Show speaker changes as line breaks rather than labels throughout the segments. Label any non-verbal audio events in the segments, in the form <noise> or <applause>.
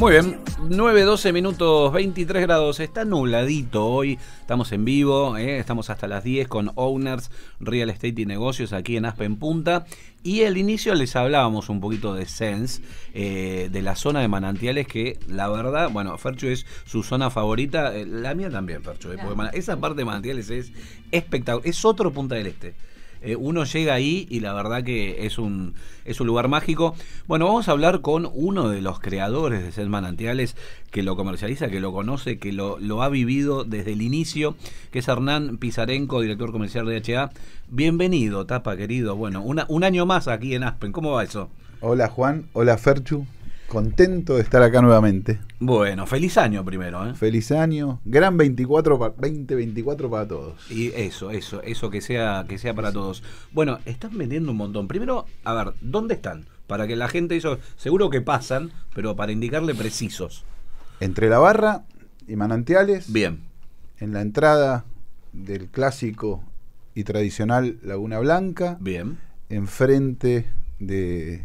Muy bien, 9, 12 minutos, 23 grados, está nubladito hoy, estamos en vivo, eh, estamos hasta las 10 con Owners, Real Estate y Negocios aquí en Aspen Punta. Y al inicio les hablábamos un poquito de Sense, eh, de la zona de manantiales que la verdad, bueno, Ferchu es su zona favorita, eh, la mía también, Ferchu, ¿eh? porque esa parte de manantiales es espectacular, es otro Punta del Este. Eh, uno llega ahí y la verdad que es un, es un lugar mágico. Bueno, vamos a hablar con uno de los creadores de Sed Manantiales, que lo comercializa, que lo conoce, que lo, lo ha vivido desde el inicio, que es Hernán Pizarenco, director comercial de HA. Bienvenido, Tapa, querido. Bueno, un año más aquí en Aspen. ¿Cómo va eso?
Hola Juan, hola Ferchu, contento de estar acá nuevamente. Bueno, feliz año primero. ¿eh? Feliz año, gran 24 2024 para todos. Y
eso, eso, eso que sea, que sea para todos.
Bueno, están
vendiendo un montón. Primero, a ver, ¿dónde están? Para que la gente, eso, seguro que pasan, pero para
indicarle precisos. Entre la barra y manantiales. Bien. En la entrada del clásico y tradicional Laguna Blanca. Bien. Enfrente de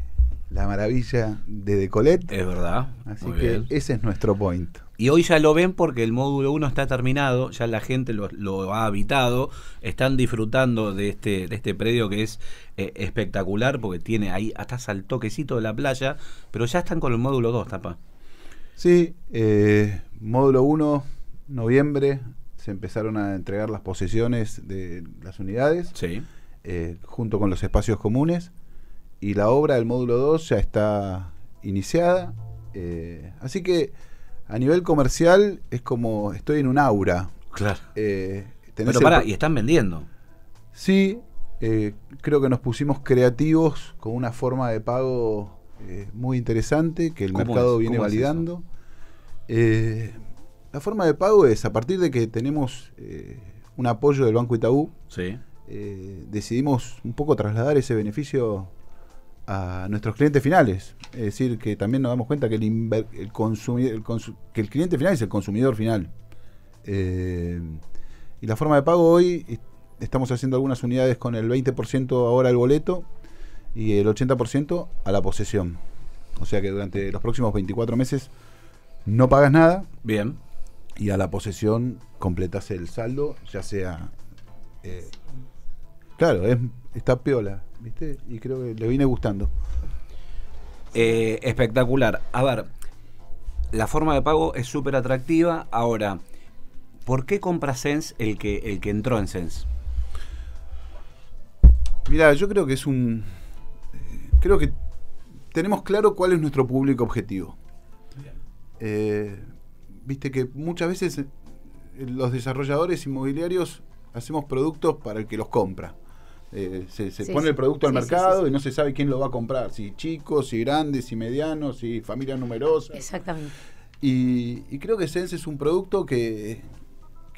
la maravilla de Decolet. Es verdad. Así que ese es nuestro point. Y hoy ya lo ven porque el módulo 1 está terminado, ya la
gente lo, ha habitado, están disfrutando de este, de este predio que es eh, espectacular porque tiene ahí, hasta el toquecito de la playa, pero ya están con el módulo 2,
tapa. Sí, eh, módulo 1, noviembre, se empezaron a entregar las posesiones de las unidades, eh, junto con los espacios comunes y la obra del módulo 2 ya está iniciada. Eh, así que a nivel comercial es como estoy en un aura. Claro. Eh, Pero para, y
están vendiendo.
Sí, eh, creo que nos pusimos creativos con una forma de pago muy interesante que el mercado viene validando. la forma de pago es a partir de que tenemos un apoyo del Banco Itaú. decidimos un poco trasladar ese beneficio a nuestros clientes finales. Es decir, que también nos damos cuenta que el, que el cliente final es el consumidor final. Eh, y la forma de pago hoy, estamos haciendo algunas unidades con el 20% ahora al boleto y el 80% a la posesión. O sea que durante los próximos 24 meses no pagas nada. Bien. Y a la posesión completas el saldo, ya sea eh, Claro, está piola, ¿viste? Y creo que le viene gustando.
Eh, espectacular. A ver, la forma de pago es súper atractiva. Ahora, ¿por qué compra
Sense el que, el que entró en Sense? Mira, yo creo que es un. Eh, creo que tenemos claro cuál es nuestro público objetivo. Eh, viste que muchas veces los desarrolladores inmobiliarios hacemos productos para el que los compra. Eh, se, pone el producto al mercado y no se sabe quién lo va a comprar, si chicos, si grandes, si medianos, si familia numerosa. Exactamente. Y, creo que Sense es un producto que,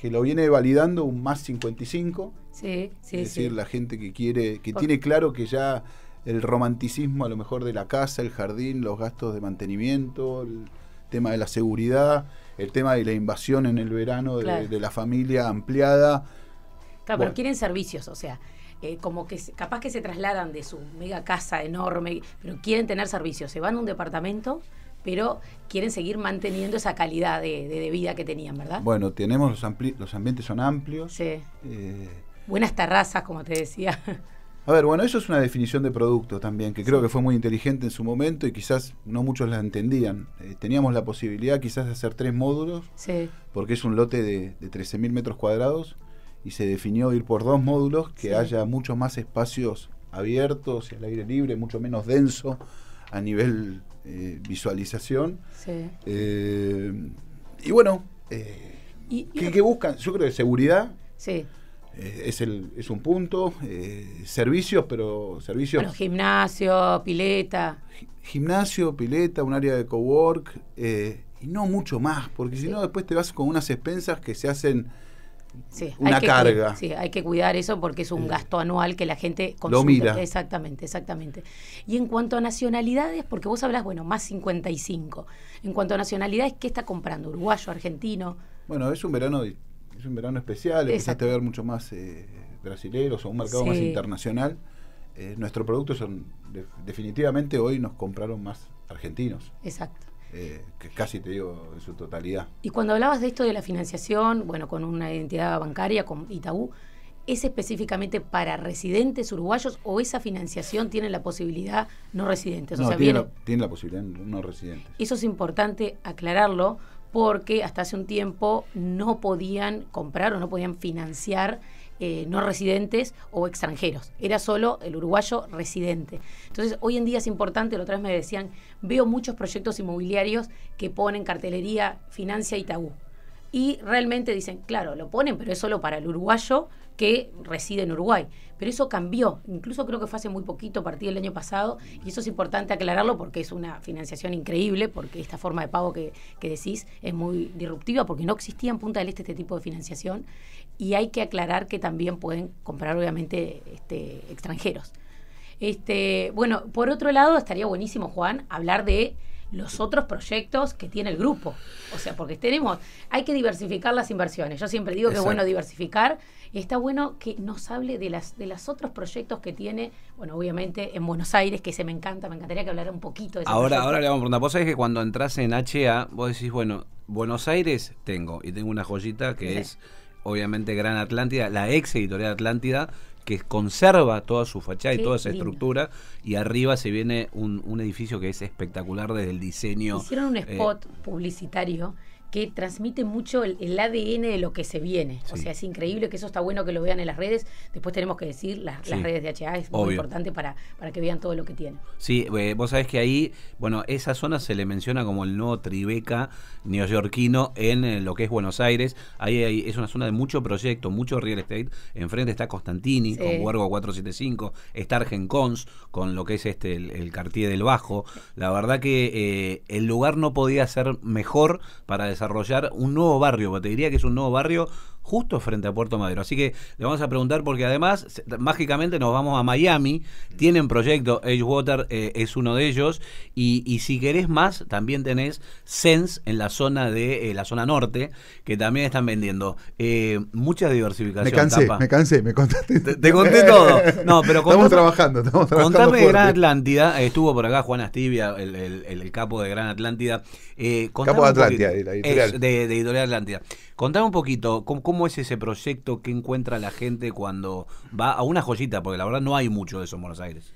lo viene validando un más 55.
Sí, sí, es decir, la
gente que quiere, que tiene claro que ya el romanticismo a lo mejor de la casa, el jardín, los gastos de mantenimiento, el tema de la seguridad, el tema de la invasión en el verano de, la familia ampliada. Claro, pero quieren
servicios, o sea, eh, como que capaz que se trasladan de su mega casa enorme, pero quieren tener servicios, se van a un departamento, pero quieren seguir manteniendo esa calidad de, vida que tenían, ¿verdad?
Bueno, tenemos los, los ambientes son amplios. Sí. Eh,
Buenas terrazas, como te decía.
A ver, bueno, eso es una definición de producto también, que creo que fue muy inteligente en su momento y quizás no muchos la entendían. Eh, teníamos la posibilidad quizás de hacer tres módulos, porque es un lote de, de 13.000 metros cuadrados y se definió ir por dos módulos, que haya muchos más espacios abiertos y al aire libre, mucho menos denso a nivel eh, visualización. Sí. Eh, y bueno, eh, qué buscan? Yo creo que seguridad. Sí. es, el, es un punto, servicios, pero servicios...
gimnasio, pileta.
Gimnasio, pileta, un área de cowork, y no mucho más, porque si no después te vas con unas expensas que se hacen
sí, una hay que, carga. Sí, hay que cuidar eso porque es un eh, gasto anual que la gente consume. Exactamente, exactamente. Y en cuanto a nacionalidades, porque vos hablas, bueno, más 55. En cuanto a nacionalidades, ¿qué está comprando? ¿Uruguayo, argentino?
Bueno, es un verano, es un verano especial, empezaste a ver mucho más eh, brasileños o un mercado más internacional. Eh, nuestro producto productos son, definitivamente hoy nos compraron más argentinos. Exacto. Eh, que casi te digo en su totalidad.
Y cuando hablabas de esto de la financiación, bueno, con una identidad bancaria, con Itaú, ¿es específicamente para residentes uruguayos o esa financiación tiene la posibilidad no residentes? tiene, la,
tiene la posibilidad no residentes.
Eso es importante aclararlo porque hasta hace un tiempo no podían comprar o no podían financiar eh, no residentes o extranjeros. Era solo el uruguayo residente. Entonces, hoy en día es importante, lo otra vez me decían, veo muchos proyectos inmobiliarios que ponen cartelería Financia tabú. Y realmente dicen, claro, lo ponen, pero es solo para el uruguayo que reside en Uruguay. Pero eso cambió, incluso creo que fue hace muy poquito, a partir del año pasado, y eso es importante aclararlo porque es una financiación increíble, porque esta forma de pago que, que decís es muy disruptiva, porque no existía en Punta del Este este tipo de financiación y hay que aclarar que también pueden comprar obviamente este, extranjeros. Este, bueno, por otro lado, estaría buenísimo, Juan, hablar de los otros proyectos que tiene el grupo. O sea, porque tenemos, hay que diversificar las inversiones. Yo siempre digo que es bueno diversificar y está bueno que nos hable de las de los otros proyectos que tiene, bueno, obviamente en Buenos Aires, que se me encanta, me encantaría que hablara un poquito de eso. Ahora, ahora le
vamos a preguntar, vos sabés que cuando entras en HA, vos decís, bueno, Buenos Aires tengo y tengo una joyita que es obviamente Gran Atlántida, la ex editorial Atlántida, que conserva toda su fachada y toda esa estructura. Y arriba se viene un, edificio que es espectacular desde el diseño. Hicieron un eh, spot
publicitario que transmite mucho el, ADN de lo que se viene. O sea, es increíble que eso está bueno que lo vean en las redes. Después tenemos que decir, las, redes de HA es muy importante para, para que vean todo lo que tiene.
Sí, eh, vos sabés que ahí, bueno, esa zona se le menciona como el nuevo Tribeca neoyorquino en, eh, lo que es Buenos Aires. Ahí, es una zona de mucho proyecto, mucho real estate. Enfrente está Constantini con Huergo 475, está Argencons con lo que es este el, el Cartier del Bajo. La verdad que eh, el lugar no podía ser mejor para desarrollar desarrollar un nuevo barrio, te diría que es un nuevo barrio justo frente a Puerto Madero. Así que le vamos a preguntar porque además mágicamente nos vamos a Miami, mm. tienen proyecto Edgewater eh, es uno de ellos y, si querés más también tenés Sense en la zona de eh, la zona norte que también están vendiendo eh, mucha diversificación. Me cansé, me cansé, me contaste. Te, conté <laughs> todo. pero estamos trabajando, estamos Contame de Gran Atlántida, estuvo por acá Juan Astivia, el, capo de Gran Atlántida. capo de Atlántida, de de Atlántida. Contame un poquito cómo ¿Cómo es ese proyecto que encuentra la gente cuando va a una joyita? Porque la verdad no hay mucho de eso en Buenos Aires.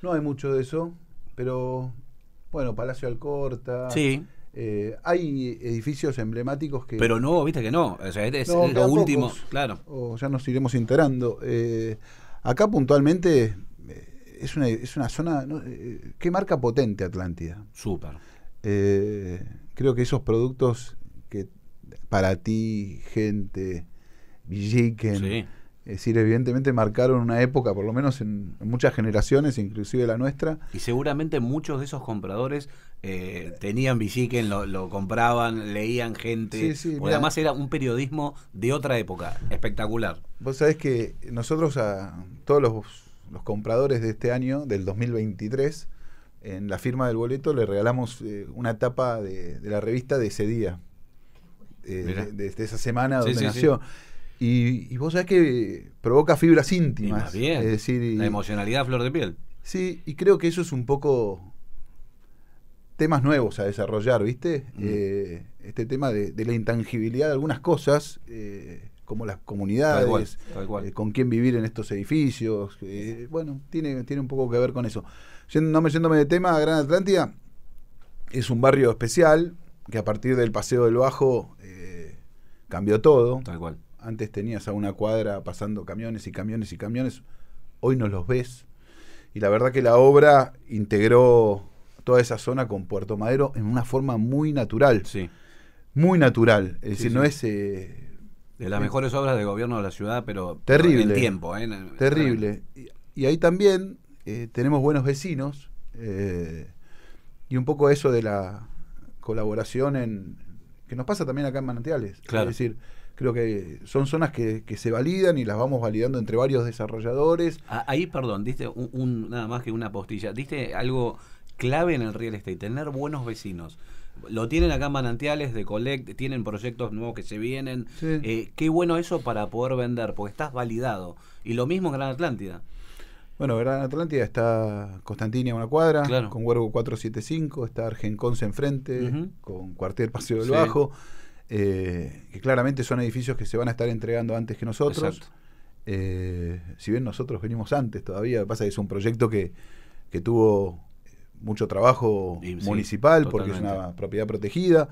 No hay mucho de eso, pero bueno, Palacio Alcorta. Sí. Eh, hay edificios emblemáticos que. Pero no,
viste que no. O
sea, es, lo último, claro. O ya nos iremos enterando. Eh, acá puntualmente eh, es una, zona. que ¿Qué marca potente Atlántida? Súper. creo que esos productos que para ti, gente, Villiquen. Es decir, evidentemente marcaron una época, por lo menos en, muchas generaciones, inclusive la nuestra. Y
seguramente muchos de esos compradores eh, tenían Villiquen, lo, compraban, leían gente. Sí, sí, además era un periodismo de otra época, espectacular.
Vos sabés que nosotros, a todos los, compradores de este año, del 2023, en la firma del boleto le regalamos eh, una tapa de, la revista de ese día, desde eh, esa semana donde nació. Y, vos sabés que provoca fibras íntimas. Es decir, la emocionalidad flor de piel. Sí, y creo que eso es un poco temas nuevos a desarrollar, ¿viste? Mm. Eh, este tema de, la intangibilidad de algunas cosas, eh, como las comunidades, con quién vivir en estos edificios. bueno, tiene, tiene un poco que ver con eso. Yendo, no me yéndome de tema, Gran Atlántida es un barrio especial, que a partir del Paseo del Bajo eh, cambió todo. Tal cual. Antes tenías a una cuadra pasando camiones y camiones y camiones. Hoy no los ves. Y la verdad que la obra integró toda esa zona con Puerto Madero en una forma muy natural. Sí. Muy natural. Es decir, no es. Eh, de las mejores
obras de gobierno de la ciudad, pero. Terrible. En tiempo, ¿eh? Terrible.
y ahí también eh, tenemos buenos vecinos. y un poco eso de la, colaboración en que nos pasa también acá en Manantiales. Claro. Es decir, creo que son zonas que, se validan y las vamos validando entre varios desarrolladores.
Ah, ahí, perdón, diste un, nada más que una postilla, diste algo clave en el real estate, tener buenos vecinos. Lo tienen acá en Manantiales de Collect, tienen proyectos nuevos que se vienen. Sí. Eh, qué bueno eso para poder vender, porque estás validado. Y lo mismo en Gran Atlántida.
Bueno, Gran Atlántida está Constantinia, a una cuadra, con Huergo 475, está Argenconce enfrente, con Cuartel Paseo del Bajo, eh, que claramente son edificios que se van a estar entregando antes que nosotros. Eh, si bien nosotros venimos antes todavía, pasa que es un proyecto que, tuvo mucho trabajo municipal, porque es una propiedad protegida.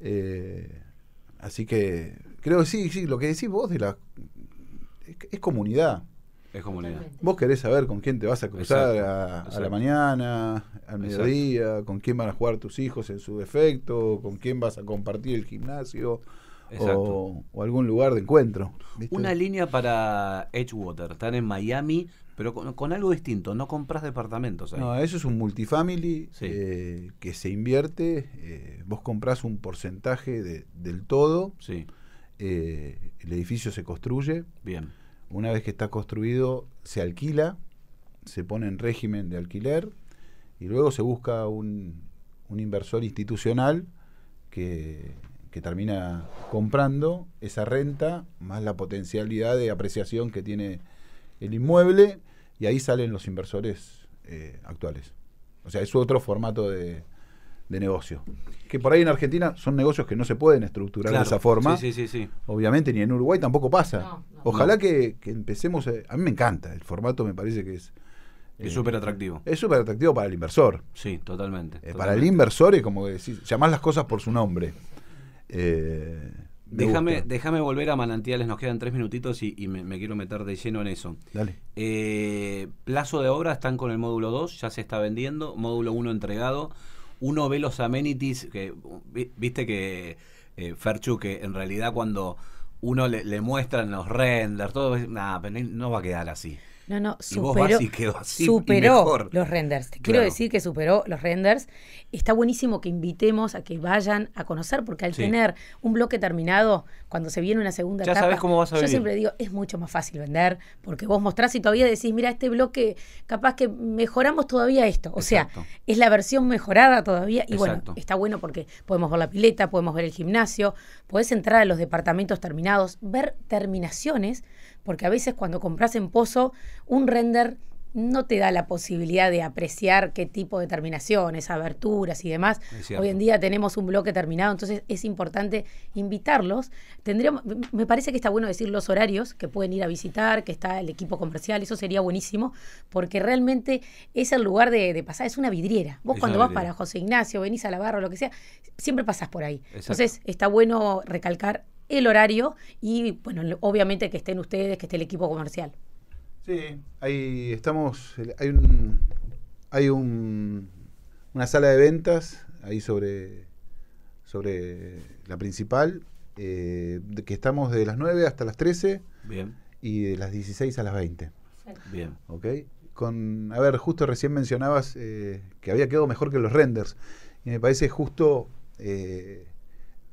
Eh, así que creo que sí, sí, lo que decís vos de la... es comunidad es comunidad. Vos querés saber con quién te vas a cruzar a, la mañana, al mediodía, con quién van a jugar tus hijos en su defecto, con quién vas a compartir el gimnasio o, algún lugar de encuentro. Una
línea para Edgewater. Están en Miami, pero con, algo distinto. No compras departamentos. Ahí. No, eso
es un multifamily eh, que se invierte. Eh, vos compras un porcentaje de, del todo. Sí. Eh, el edificio se construye. Bien una vez que está construido, se alquila, se pone en régimen de alquiler y luego se busca un, inversor institucional que, termina comprando esa renta más la potencialidad de apreciación que tiene el inmueble y ahí salen los inversores eh, actuales. O sea, es otro formato de, de negocio. Que por ahí en Argentina son negocios que no se pueden estructurar de esa forma. Sí, sí, sí, Obviamente, ni en Uruguay tampoco pasa. Ojalá Que, empecemos. Eh, a, mí me encanta, el formato me parece que es.
Es eh, súper atractivo.
Es súper atractivo para el inversor.
Sí, totalmente, eh, Para el
inversor es como que si, llamás las cosas por su nombre. déjame,
déjame volver a manantiales, nos quedan tres minutitos y, me, quiero meter de lleno en eso. Dale. plazo de obra están con el módulo 2, ya se está vendiendo, módulo 1 entregado uno ve los amenities, que viste que eh, Ferchu, que en realidad cuando uno le, le muestran los renders, todo, nada, no va a quedar así.
No, no, superó, superó los renders. quiero decir que superó los renders. Está buenísimo que invitemos a que vayan a conocer, porque al tener un bloque terminado, cuando se viene una segunda ya etapa, yo siempre digo, es mucho más fácil vender, porque vos mostrás y todavía decís, mira, este bloque, capaz que mejoramos todavía esto. O sea, es la versión mejorada todavía. Y bueno, está bueno porque podemos ver la pileta, podemos ver el gimnasio, podés entrar a los departamentos terminados, ver terminaciones porque a veces cuando compras en pozo, un render no te da la posibilidad de apreciar qué tipo de terminaciones, aberturas y demás. Hoy en día tenemos un bloque terminado, entonces es importante invitarlos. me parece que está bueno decir los horarios que pueden ir a visitar, que está el equipo comercial, eso sería buenísimo, porque realmente es el lugar de, pasar, es una vidriera. Vos cuando vas para José Ignacio, venís a la barra o lo que sea, siempre pasás por ahí. Entonces está bueno recalcar el horario y, bueno, obviamente que estén ustedes, que esté el equipo comercial.
Sí, ahí estamos, hay un, hay un, una sala de ventas ahí sobre, sobre la principal, eh, que estamos de las 9 hasta las 13. Bien. Y de las 16 a las 20. Bien. ¿Ok? Con, a ver, justo recién mencionabas eh, que había quedado mejor que los renders. Y me parece justo eh,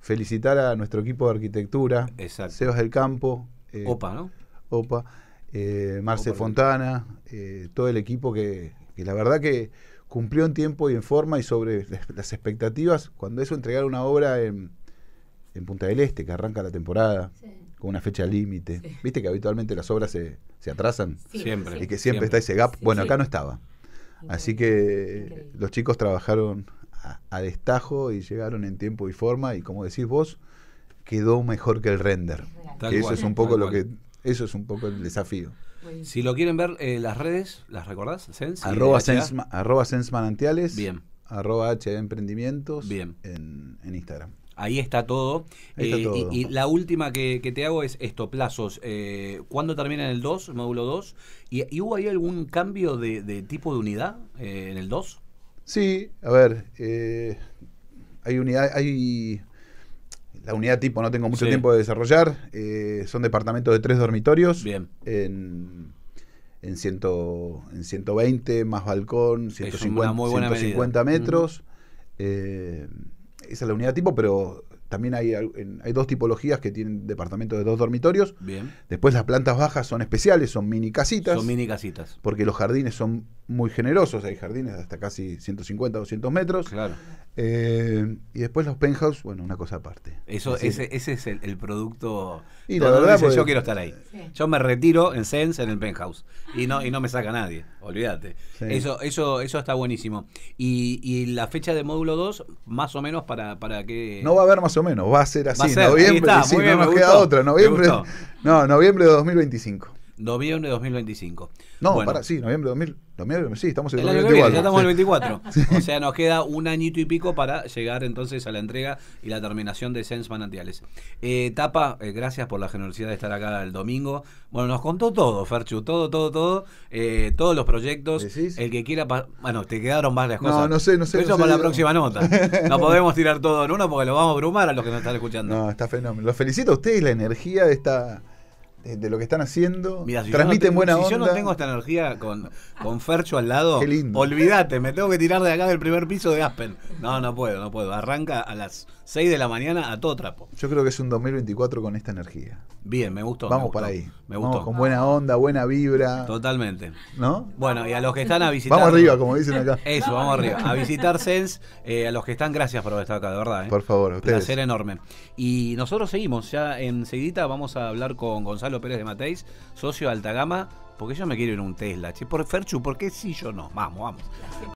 felicitar a nuestro equipo de arquitectura, Exacto. Sebas del Campo, eh, Opa, ¿no? Opa, eh, Marce Fontana, eh, todo el equipo que, la verdad que cumplió en tiempo y en forma y sobre <laughs> las expectativas. Cuando eso entregar una obra en, Punta del Este, que arranca la temporada, con una fecha límite. Viste que habitualmente las obras se, se atrasan siempre. y que siempre, está ese gap. bueno, acá no estaba. Así que los chicos trabajaron a, destajo y llegaron en tiempo y forma y como decís vos, quedó mejor que el render. eso es un poco lo que eso es un poco el desafío.
Si lo quieren ver, eh, las redes, ¿las recordás? arroba, sense,
Manantiales. Bien. Arroba H Emprendimientos. Bien. En, Instagram.
Ahí está todo. Eh, y, la última que, te hago es esto, plazos. Eh, ¿Cuándo termina el 2, módulo 2? ¿Y, hubo ahí algún cambio de, de tipo
de unidad eh, en el 2? Sí, a ver, eh, hay unidad, hay la unidad tipo no tengo mucho tiempo de desarrollar. Eh, son departamentos de tres dormitorios. Bien. En, en, ciento, en 120, más balcón, 150, metros. Eh, esa es la unidad tipo, pero también hay, hay dos tipologías que tienen departamentos de dos dormitorios. Bien. Después las plantas bajas son especiales, son mini casitas. Son mini casitas. Porque los jardines son muy generosos. Hay jardines hasta casi 150, 200 metros. Claro. Eh, y después los penthouse, bueno, una cosa aparte. Eso, ese,
ese es el, producto. Y la verdad, pues, yo quiero estar ahí. Yo me retiro en Sense en el penthouse. Y no, y no me saca nadie, olvídate. Eso, eso, eso está buenísimo. Y, la fecha de módulo 2, más o menos para, para
que. No va a haber más o menos, va a ser así. noviembre, no nos queda otra. Noviembre, no, noviembre de 2025. Noviembre de 2025. No, para, sí, noviembre de 2000, noviembre, sí, estamos en el 2024.
estamos en el <laughs> 24. o sea, nos queda un añito y pico para llegar entonces a la entrega y la terminación de Sens Manantiales. Eh, Tapa, eh, gracias por la generosidad de estar acá el domingo. Bueno, nos contó todo, Ferchu, todo, todo, todo. Eh, todos los proyectos. El que quiera. Bueno, te quedaron más las cosas. No, no
sé, no sé. Eso para la próxima nota. <laughs> No podemos
tirar todo en uno porque lo vamos a brumar a los que nos están escuchando.
No, está fenómeno. Los felicito a ustedes la energía de esta de lo que están haciendo. transmiten buena onda. Si yo no tengo
esta energía con, con Fercho al lado, olvídate, me tengo que tirar de acá del primer piso de Aspen. No, no puedo, no puedo. Arranca a las 6 de la mañana a todo trapo.
Yo creo que es un 2024 con esta energía. Bien, me gustó. Vamos para ahí. Me con buena onda, buena vibra.
Totalmente. ¿No? Bueno, y a los que están a visitar. Vamos arriba, como dicen acá. <laughs> Eso, vamos arriba. A visitar Sense, eh, a los que están, gracias por haber estado acá, de verdad. Eh.
Por favor, ustedes. Un placer
enorme. Y nosotros seguimos, ya enseguida vamos a hablar con Gonzalo. López Pérez de Matéis, socio de gama, porque yo me quiero ir en un Tesla. Che, por Ferchu, porque si sí yo no? Vamos, vamos.